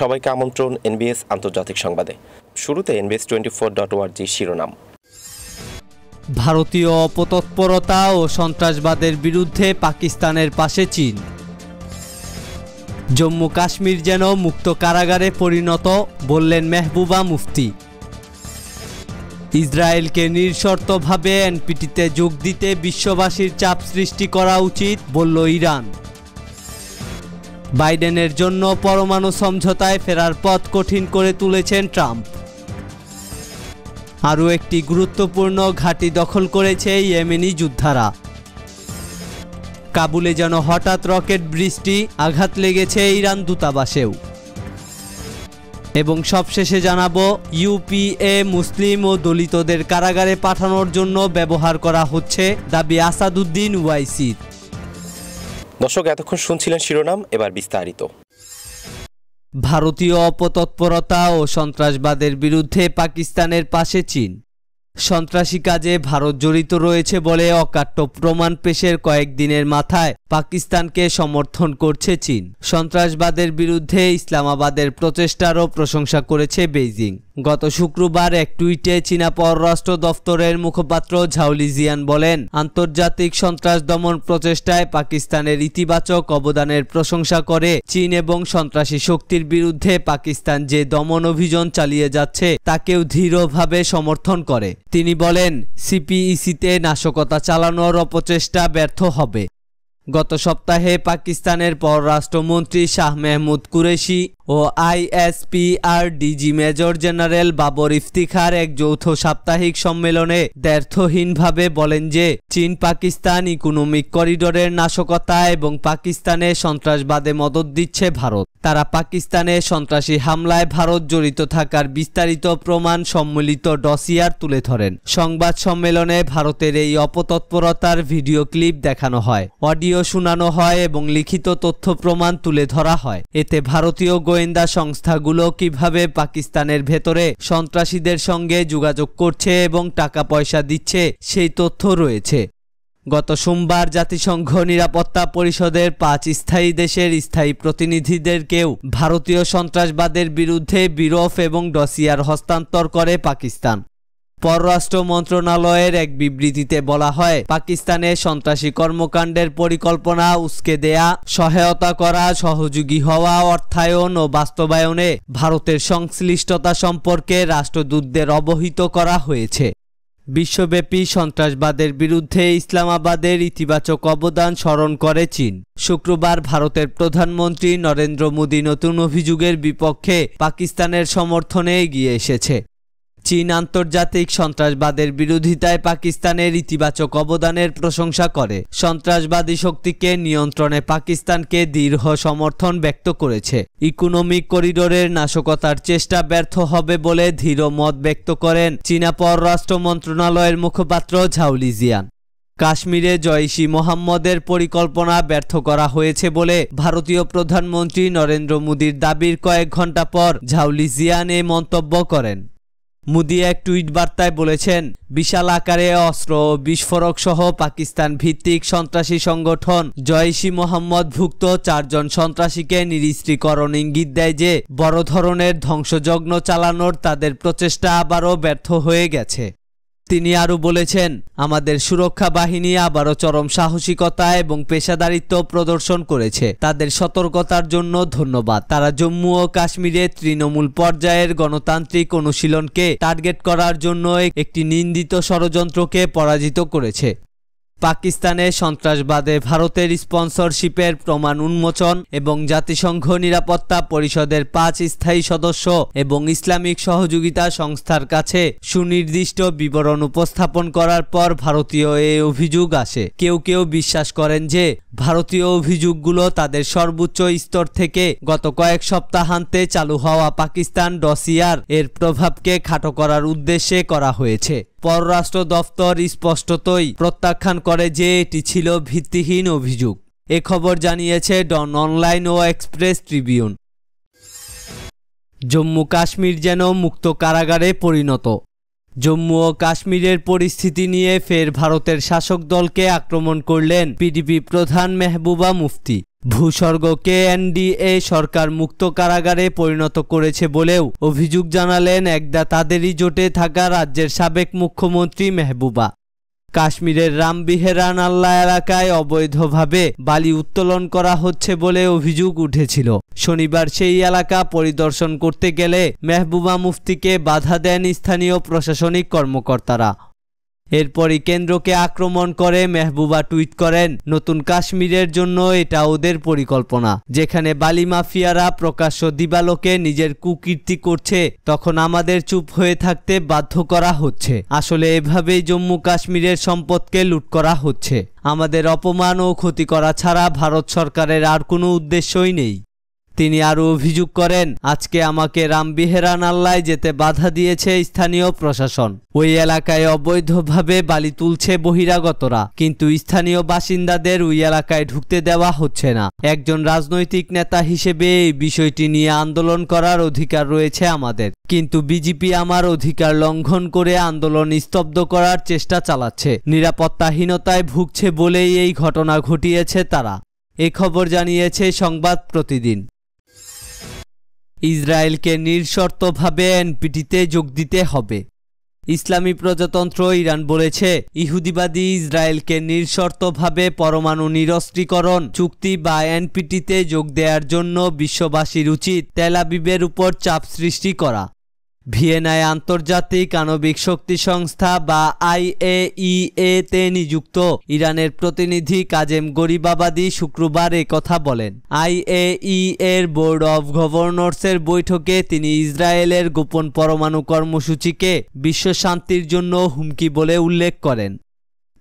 সবাইকে আমন্ত্রণ এনবিএস আন্তর্জাতিক সংবাদে শুরুতে এনবিএস টোয়েন্টি ফোর ডট ওয়ার্জি শিরোনাম ভারতীয় অপতৎপরতা ও সন্ত্রাসবাদের বিরুদ্ধে পাকিস্তানের পাশে চীন জম্মু কাশ্মীর যেন মুক্ত কারাগারে পরিণত বললেন মেহবুবা মুফতি ইসরায়েলকে নিঃশর্তভাবে এনপিটিতে যোগ দিতে বিশ্ববাসীর চাপ সৃষ্টি করা উচিত বলল ইরান বাইডেনের জন্য পরমাণু সমঝোতায় ফেরার পথ কঠিন করে তুলেছেন ট্রাম্প আরও একটি গুরুত্বপূর্ণ ঘাঁটি দখল করেছে ইয়েমেনি যোদ্ধারা কাবুলে যেন হঠাৎ রকেট বৃষ্টি আঘাত লেগেছে ইরান দূতাবাসেও এবং সবশেষে জানাবো ইউপিএ মুসলিম ও দলিতদের কারাগারে পাঠানোর জন্য ব্যবহার করা হচ্ছে দাবি আসাদুদ্দিন ওয়াইসির দর্শক এতক্ষণ শুনছিলেন শিরোনাম এবার বিস্তারিত ভারতীয় অপতৎপরতা ও সন্ত্রাসবাদের বিরুদ্ধে পাকিস্তানের পাশে চীন সন্ত্রাসী কাজে ভারত জড়িত রয়েছে বলে অকাট্য প্রমাণ পেশের কয়েকদিনের মাথায় পাকিস্তানকে সমর্থন করছে চীন সন্ত্রাসবাদের বিরুদ্ধে ইসলামাবাদের প্রচেষ্টারও প্রশংসা করেছে বেইজিং গত শুক্রবার এক টুইটে চীনা পররাষ্ট্র দপ্তরের মুখপাত্র ঝাউলি জিয়ান বলেন আন্তর্জাতিক সন্ত্রাস দমন প্রচেষ্টায় পাকিস্তানের ইতিবাচক অবদানের প্রশংসা করে চীন এবং সন্ত্রাসী শক্তির বিরুদ্ধে পাকিস্তান যে দমন অভিযান চালিয়ে যাচ্ছে তাকেও দৃঢ়ভাবে সমর্থন করে তিনি বলেন সিপিইসিতে নাশকতা চালানোর অপচেষ্টা ব্যর্থ হবে গত সপ্তাহে পাকিস্তানের পররাষ্ট্রমন্ত্রী শাহ মেহমুদ কুরেশি ও ISPR DG major general Babar Iftikhar এক যৌথ সাপ্তাহিক সম্মেলনে দ্ব্যর্থহীনভাবে বলেন যে চীন পাকিস্তান ইকোনমিক করিডোরের নাশকতা এবং পাকিস্তানে সন্ত্রাসবাদে মদত দিচ্ছে ভারত তারা পাকিস্তানে সন্ত্রাসী হামলায় ভারত জড়িত থাকার বিস্তারিত প্রমাণ সম্মিলিত ডসিয়ার তুলে ধরেন সংবাদ সম্মেলনে ভারতের এই অপতৎপরতার ভিডিও ক্লিপ দেখানো হয় অডিও ভিডিও শুনানো হয় এবং লিখিত তথ্য প্রমাণ তুলে ধরা হয় এতে ভারতীয় গোয়েন্দা সংস্থাগুলো কিভাবে পাকিস্তানের ভেতরে সন্ত্রাসীদের সঙ্গে যোগাযোগ করছে এবং টাকা পয়সা দিচ্ছে সেই তথ্য রয়েছে গত সোমবার জাতিসংঘ নিরাপত্তা পরিষদের পাঁচ স্থায়ী দেশের স্থায়ী প্রতিনিধিদেরকেও ভারতীয় সন্ত্রাসবাদের বিরুদ্ধে বিরফ এবং ডসিয়ার হস্তান্তর করে পাকিস্তান পররাষ্ট্র মন্ত্রণালয়ের এক বিবৃতিতে বলা হয় পাকিস্তানে সন্ত্রাসী কর্মকাণ্ডের পরিকল্পনা উস্কে দেয়া সহায়তা করা সহযোগী হওয়া অর্থায়ন ও বাস্তবায়নে ভারতের সংশ্লিষ্টতা সম্পর্কে রাষ্ট্রদূতদের অবহিত করা হয়েছে বিশ্বব্যাপী সন্ত্রাসবাদের বিরুদ্ধে ইসলামাবাদের ইতিবাচক অবদান স্মরণ করে চীন শুক্রবার ভারতের প্রধানমন্ত্রী নরেন্দ্র মোদী নতুন অভিযোগের বিপক্ষে পাকিস্তানের সমর্থনে এগিয়ে এসেছে চীন আন্তর্জাতিক সন্ত্রাসবাদের বিরোধিতায় পাকিস্তানের ইতিবাচক অবদানের প্রশংসা করে সন্ত্রাসবাদী শক্তিকে নিয়ন্ত্রণে পাকিস্তানকে দীর্ঘ সমর্থন ব্যক্ত করেছে ইকোনমিক করিডোরের নাশকতার চেষ্টা ব্যর্থ হবে বলে ধীর মত ব্যক্ত করেন চীনা পররাষ্ট্র মন্ত্রণালয়ের মুখপাত্র ঝাউলিজিয়ান কাশ্মীরে জয়শি মোহাম্মদের পরিকল্পনা ব্যর্থ করা হয়েছে বলে ভারতীয় প্রধানমন্ত্রী নরেন্দ্র মোদীর দাবির কয়েক ঘণ্টা পর ঝাউলিজিয়ান এ মন্তব্য করেন মোদি এক টুইট বার্তায় বলেছেন বিশাল আকারে অস্ত্র ও বিস্ফোরক সহ পাকিস্তান ভিত্তিক সন্ত্রাসী সংগঠন জয়সি মোহাম্মদ ভুক্ত চারজন সন্ত্রাসীকে নিরস্ত্রীকরণ ইঙ্গিত দেয় যে বড় ধরনের ধ্বংসযজ্ঞ চালানোর তাদের প্রচেষ্টা আবারও ব্যর্থ হয়ে গেছে তিনি আরও বলেছেন আমাদের সুরক্ষা বাহিনী আবারও চরম সাহসিকতা এবং পেশাদারিত্ব প্রদর্শন করেছে তাদের সতর্কতার জন্য ধন্যবাদ তারা জম্মু ও কাশ্মীরে তৃণমূল পর্যায়ের গণতান্ত্রিক অনুশীলনকে টার্গেট করার জন্য একটি নিন্দিত ষড়যন্ত্রকে পরাজিত করেছে পাকিস্তানে সন্ত্রাসবাদে ভারতের স্পন্সরশিপের প্রমাণ উন্মোচন এবং জাতিসংঘ নিরাপত্তা পরিষদের পাঁচ স্থায়ী সদস্য এবং ইসলামিক সহযোগিতা সংস্থার কাছে সুনির্দিষ্ট বিবরণ উপস্থাপন করার পর ভারতীয় এ অভিযোগ আসে কেউ কেউ বিশ্বাস করেন যে ভারতীয় অভিযোগগুলো তাদের সর্বোচ্চ স্তর থেকে গত কয়েক সপ্তাহান্তে চালু হওয়া পাকিস্তান ডসিয়ার এর প্রভাবকে খাটো করার উদ্দেশ্যে করা হয়েছে পররাষ্ট্র দফতর স্পষ্টতই প্রত্যাখ্যান করে যে এটি ছিল ভিত্তিহীন অভিযোগ এ খবর জানিয়েছে ডন অনলাইন ও এক্সপ্রেস ট্রিবিউন জম্মু কাশ্মীর যেন মুক্ত কারাগারে পরিণত জম্মু ও কাশ্মীরের পরিস্থিতি নিয়ে ফের ভারতের শাসক দলকে আক্রমণ করলেন পিডিপি প্রধান মেহবুবা মুফতি ভূস্বর্গকে এনডিএ সরকার মুক্ত কারাগারে পরিণত করেছে বলেও অভিযোগ জানালেন একদা তাদেরই জোটে থাকা রাজ্যের সাবেক মুখ্যমন্ত্রী মেহবুবা কাশ্মীরের রামবিহেরান আল্লাহ এলাকায় অবৈধভাবে বালি উত্তোলন করা হচ্ছে বলে অভিযোগ উঠেছিল শনিবার সেই এলাকা পরিদর্শন করতে গেলে মেহবুবা মুফতিকে বাধা দেন স্থানীয় প্রশাসনিক কর্মকর্তারা এরপরই কেন্দ্রকে আক্রমণ করে মেহবুবা টুইট করেন নতুন কাশ্মীরের জন্য এটা ওদের পরিকল্পনা যেখানে বালি মাফিয়ারা প্রকাশ্য দিবালোকে নিজের কুকীর্তি করছে তখন আমাদের চুপ হয়ে থাকতে বাধ্য করা হচ্ছে আসলে এভাবেই জম্মু কাশ্মীরের সম্পদকে লুট করা হচ্ছে আমাদের অপমান ও ক্ষতি করা ছাড়া ভারত সরকারের আর কোনো উদ্দেশ্যই নেই তিনি আরও অভিযোগ করেন আজকে আমাকে রামবিহেরা নাল্লায় যেতে বাধা দিয়েছে স্থানীয় প্রশাসন ওই এলাকায় অবৈধভাবে বালি তুলছে বহিরাগতরা কিন্তু স্থানীয় বাসিন্দাদের ওই এলাকায় ঢুকতে দেওয়া হচ্ছে না একজন রাজনৈতিক নেতা হিসেবে এই বিষয়টি নিয়ে আন্দোলন করার অধিকার রয়েছে আমাদের কিন্তু বিজেপি আমার অধিকার লঙ্ঘন করে আন্দোলন স্তব্ধ করার চেষ্টা চালাচ্ছে নিরাপত্তাহীনতায় ভুগছে বলেই এই ঘটনা ঘটিয়েছে তারা এ খবর জানিয়েছে সংবাদ প্রতিদিন ইসরায়েলকে নিঃশর্তভাবে এনপিটিতে যোগ দিতে হবে ইসলামী প্রজাতন্ত্র ইরান বলেছে ইহুদিবাদী ইসরায়েলকে নিঃশর্তভাবে পরমাণু নিরস্ত্রীকরণ চুক্তি বা এনপিটিতে যোগ দেওয়ার জন্য বিশ্ববাসীর উচিত তেলাবিবের উপর চাপ সৃষ্টি করা ভিয়েনায় আন্তর্জাতিক আণবিক শক্তি সংস্থা বা আইএইএ তে নিযুক্ত ইরানের প্রতিনিধি কাজেম গরিবাবাদি শুক্রবার কথা বলেন আইএইএ এর বোর্ড অব গভর্নর্সের বৈঠকে তিনি ইসরায়েলের গোপন পরমাণু কর্মসূচিকে বিশ্ব শান্তির জন্য হুমকি বলে উল্লেখ করেন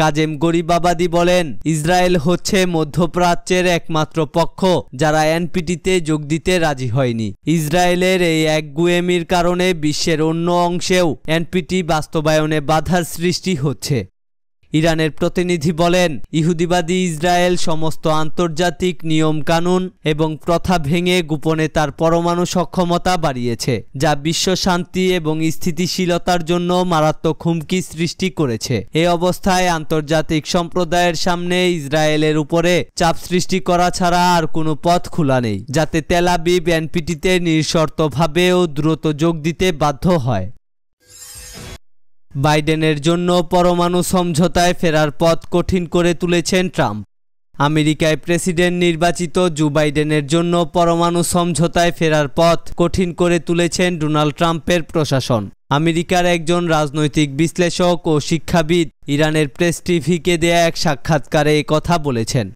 কাজেম গরিবাবাদি বলেন ইসরায়েল হচ্ছে মধ্যপ্রাচ্যের একমাত্র পক্ষ যারা এনপিটিতে যোগ দিতে রাজি হয়নি ইসরায়েলের এই এক গুয়েমির কারণে বিশ্বের অন্য অংশেও এনপিটি বাস্তবায়নে বাধার সৃষ্টি হচ্ছে ইরানের প্রতিনিধি বলেন ইহুদিবাদী ইসরায়েল সমস্ত আন্তর্জাতিক নিয়মকানুন এবং প্রথা ভেঙে গোপনে তার পরমাণু সক্ষমতা বাড়িয়েছে যা বিশ্ব শান্তি এবং স্থিতিশীলতার জন্য মারাত্মক হুমকি সৃষ্টি করেছে এ অবস্থায় আন্তর্জাতিক সম্প্রদায়ের সামনে ইসরায়েলের উপরে চাপ সৃষ্টি করা ছাড়া আর কোনো পথ খোলা নেই যাতে তেলাবিব এনপিটিতে নিঃশর্তভাবেও দ্রুত যোগ দিতে বাধ্য হয় বাইডেনের জন্য পরমাণু সমঝোতায় ফেরার পথ কঠিন করে তুলেছেন ট্রাম্প আমেরিকায় প্রেসিডেন্ট নির্বাচিত জো বাইডেনের জন্য পরমাণু সমঝোতায় ফেরার পথ কঠিন করে তুলেছেন ডোনাল্ড ট্রাম্পের প্রশাসন আমেরিকার একজন রাজনৈতিক বিশ্লেষক ও শিক্ষাবিদ ইরানের প্রেস টিভিকে দেয়া এক সাক্ষাৎকারে কথা বলেছেন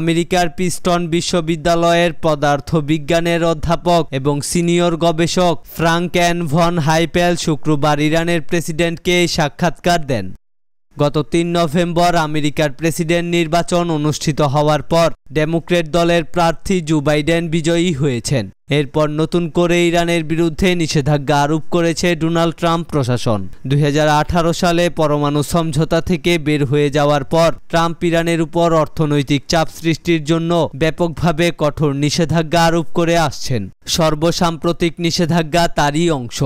আমেরিকার পিস্টন বিশ্ববিদ্যালয়ের পদার্থ বিজ্ঞানের অধ্যাপক এবং সিনিয়র গবেষক ফ্রাঙ্ক অ্যান ভন হাইপেল শুক্রবার ইরানের প্রেসিডেন্টকে সাক্ষাৎকার দেন গত তিন নভেম্বর আমেরিকার প্রেসিডেন্ট নির্বাচন অনুষ্ঠিত হওয়ার পর ডেমোক্রেট দলের প্রার্থী জো বাইডেন বিজয়ী হয়েছেন এরপর নতুন করে ইরানের বিরুদ্ধে নিষেধাজ্ঞা আরোপ করেছে ডোনাল্ড ট্রাম্প প্রশাসন দুই সালে পরমাণু সমঝোতা থেকে বের হয়ে যাওয়ার পর ট্রাম্প ইরানের উপর অর্থনৈতিক চাপ সৃষ্টির জন্য ব্যাপকভাবে কঠোর নিষেধাজ্ঞা আরোপ করে আসছেন সর্বসাম্প্রতিক নিষেধাজ্ঞা তারই অংশ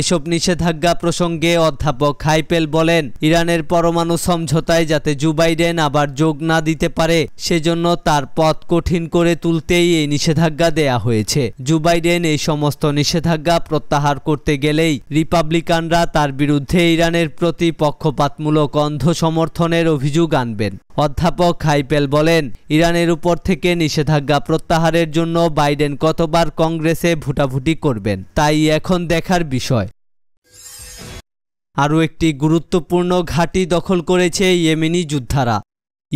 এসব নিষেধাজ্ঞা প্রসঙ্গে অধ্যাপক হাইপেল বলেন ইরানের পরমাণু সমঝোতায় যাতে জো বাইডেন আবার যোগ না দিতে পারে সেজন্য তার পথ কঠিন করে তুলতেই এই নিষেধাজ্ঞা দেয়া হয়েছে জো বাইডেন এই সমস্ত নিষেধাজ্ঞা প্রত্যাহার করতে গেলেই রিপাবলিকানরা তার বিরুদ্ধে ইরানের প্রতি পক্ষপাতমূলক অন্ধ সমর্থনের অভিযোগ আনবেন অধ্যাপক হাইপেল বলেন ইরানের উপর থেকে নিষেধাজ্ঞা প্রত্যাহারের জন্য বাইডেন কতবার কংগ্রেসে ভুটাভুটি করবেন তাই এখন দেখার বিষয় আরও একটি গুরুত্বপূর্ণ ঘাঁটি দখল করেছে ইয়েমেনি যোদ্ধারা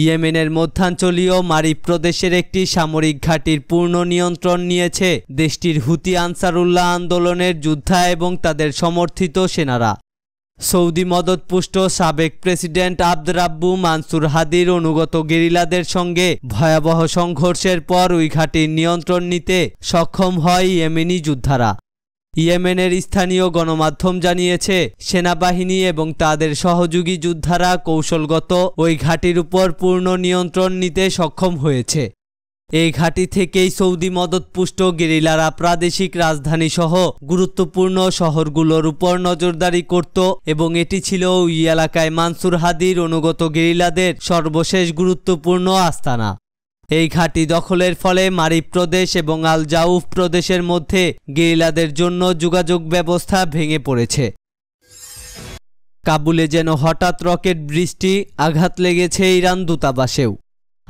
ইয়েমেনের মধ্যাঞ্চলীয় মারি প্রদেশের একটি সামরিক ঘাঁটির পূর্ণ নিয়ন্ত্রণ নিয়েছে দেশটির হুতি আনসারুল্লাহ আন্দোলনের যোদ্ধা এবং তাদের সমর্থিত সেনারা সৌদি মদতপুষ্ট সাবেক প্রেসিডেন্ট আব্দরাব্বু মানসুর হাদির অনুগত গেরিলাদের সঙ্গে ভয়াবহ সংঘর্ষের পর ওই ঘাটির নিয়ন্ত্রণ নিতে সক্ষম হয় ইয়েমেনি যোদ্ধারা ইয়েমেনের স্থানীয় গণমাধ্যম জানিয়েছে সেনাবাহিনী এবং তাদের সহযোগী যোদ্ধারা কৌশলগত ওই ঘাটির উপর পূর্ণ নিয়ন্ত্রণ নিতে সক্ষম হয়েছে এই ঘাঁটি থেকেই সৌদি মদতপুষ্ট গেরিলারা প্রাদেশিক রাজধানী সহ গুরুত্বপূর্ণ শহরগুলোর উপর নজরদারি করত এবং এটি ছিল ওই এলাকায় মানসুর হাদির অনুগত গেরিলাদের সর্বশেষ গুরুত্বপূর্ণ আস্তানা এই ঘাঁটি দখলের ফলে মারিব প্রদেশ এবং আল জাউফ প্রদেশের মধ্যে গেরিলাদের জন্য যোগাযোগ ব্যবস্থা ভেঙে পড়েছে কাবুলে যেন হঠাৎ রকেট বৃষ্টি আঘাত লেগেছে ইরান দূতাবাসেও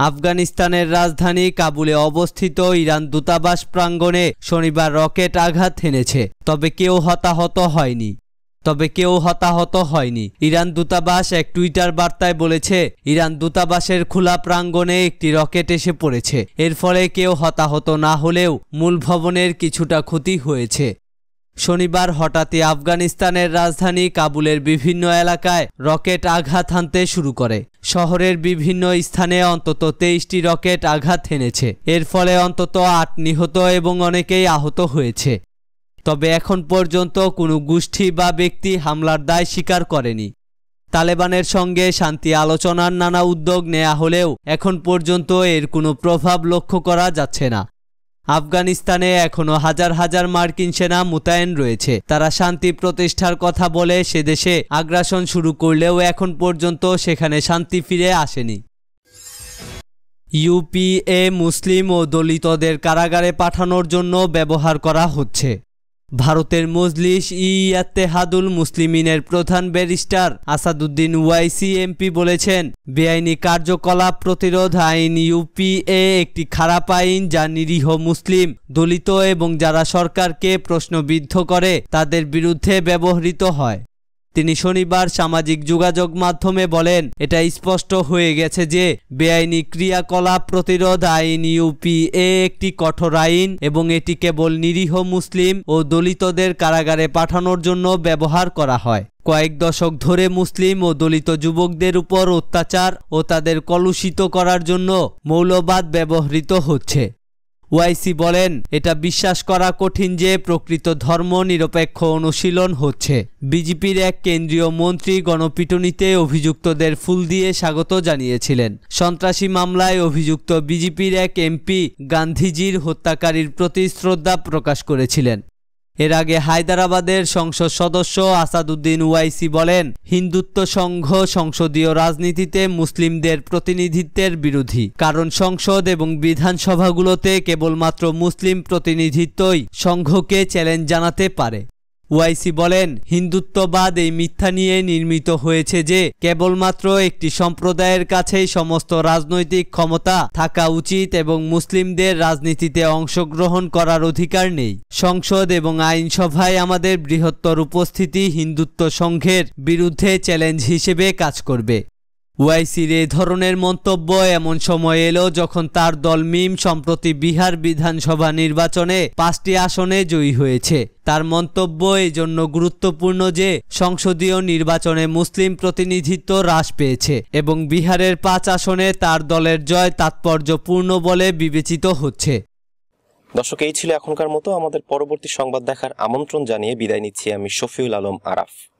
আফগানিস্তানের রাজধানী কাবুলে অবস্থিত ইরান দূতাবাস প্রাঙ্গণে শনিবার রকেট আঘাত হেনেছে তবে কেউ হতাহত হয়নি তবে কেউ হতাহত হয়নি ইরান দূতাবাস এক টুইটার বার্তায় বলেছে ইরান দূতাবাসের খোলা প্রাঙ্গণে একটি রকেট এসে পড়েছে এর ফলে কেউ হতাহত না হলেও মূল ভবনের কিছুটা ক্ষতি হয়েছে শনিবার হঠাৎই আফগানিস্তানের রাজধানী কাবুলের বিভিন্ন এলাকায় রকেট আঘাত হানতে শুরু করে শহরের বিভিন্ন স্থানে অন্তত তেইশটি রকেট আঘাত হেনেছে এর ফলে অন্তত আট নিহত এবং অনেকেই আহত হয়েছে তবে এখন পর্যন্ত কোনো গোষ্ঠী বা ব্যক্তি হামলার দায় স্বীকার করেনি তালেবানের সঙ্গে শান্তি আলোচনার নানা উদ্যোগ নেওয়া হলেও এখন পর্যন্ত এর কোনো প্রভাব লক্ষ্য করা যাচ্ছে না আফগানিস্তানে এখনো হাজার হাজার মার্কিন সেনা মোতায়েন রয়েছে তারা শান্তি প্রতিষ্ঠার কথা বলে সে দেশে আগ্রাসন শুরু করলেও এখন পর্যন্ত সেখানে শান্তি ফিরে আসেনি ইউপিএ মুসলিম ও দলিতদের কারাগারে পাঠানোর জন্য ব্যবহার করা হচ্ছে ভারতের মজলিস ইয়াতেহাদুল মুসলিমিনের প্রধান ব্যারিস্টার আসাদুদ্দিন ওয়াইসি এমপি বলেছেন বেআইনি কার্যকলাপ প্রতিরোধ আইন ইউপিএ একটি খারাপ আইন যা নিরীহ মুসলিম দলিত এবং যারা সরকারকে প্রশ্নবিদ্ধ করে তাদের বিরুদ্ধে ব্যবহৃত হয় তিনি শনিবার সামাজিক যোগাযোগ মাধ্যমে বলেন এটা স্পষ্ট হয়ে গেছে যে বেআইনি ক্রিয়াকলাপ প্রতিরোধ আইন ইউপিএ একটি কঠোর আইন এবং এটি কেবল নিরীহ মুসলিম ও দলিতদের কারাগারে পাঠানোর জন্য ব্যবহার করা হয় কয়েক দশক ধরে মুসলিম ও দলিত যুবকদের উপর অত্যাচার ও তাদের কলুষিত করার জন্য মৌলবাদ ব্যবহৃত হচ্ছে ওয়াইসি বলেন এটা বিশ্বাস করা কঠিন যে প্রকৃত ধর্ম নিরপেক্ষ অনুশীলন হচ্ছে বিজেপির এক কেন্দ্রীয় মন্ত্রী গণপিটুনিতে অভিযুক্তদের ফুল দিয়ে স্বাগত জানিয়েছিলেন সন্ত্রাসী মামলায় অভিযুক্ত বিজেপির এক এমপি গান্ধীজির হত্যাকারীর প্রতি শ্রদ্ধা প্রকাশ করেছিলেন এর আগে হায়দ্রাবাদের সংসদ সদস্য আসাদুদ্দিন ওয়াইসি বলেন হিন্দুত্ব সংঘ সংসদীয় রাজনীতিতে মুসলিমদের প্রতিনিধিত্বের বিরোধী কারণ সংসদ এবং বিধানসভাগুলোতে কেবলমাত্র মুসলিম প্রতিনিধিত্বই সংঘকে চ্যালেঞ্জ জানাতে পারে ওয়াইসি বলেন হিন্দুত্ববাদ এই মিথ্যা নিয়ে নির্মিত হয়েছে যে কেবলমাত্র একটি সম্প্রদায়ের কাছেই সমস্ত রাজনৈতিক ক্ষমতা থাকা উচিত এবং মুসলিমদের রাজনীতিতে অংশগ্রহণ করার অধিকার নেই সংসদ এবং আইনসভায় আমাদের বৃহত্তর উপস্থিতি হিন্দুত্ব সংঘের বিরুদ্ধে চ্যালেঞ্জ হিসেবে কাজ করবে ওয়াইসির এ ধরনের মন্তব্য এমন সময় এলো যখন তার দল মিম সম্প্রতি বিহার বিধানসভা নির্বাচনে পাঁচটি আসনে জয়ী হয়েছে তার মন্তব্য এই জন্য গুরুত্বপূর্ণ যে সংসদীয় নির্বাচনে মুসলিম প্রতিনিধিত্ব হ্রাস পেয়েছে এবং বিহারের পাঁচ আসনে তার দলের জয় তাৎপর্যপূর্ণ বলে বিবেচিত হচ্ছে দর্শক এই ছিল এখনকার মতো আমাদের পরবর্তী সংবাদ দেখার আমন্ত্রণ জানিয়ে বিদায় নিচ্ছি আমি শফিউল আলম আরাফ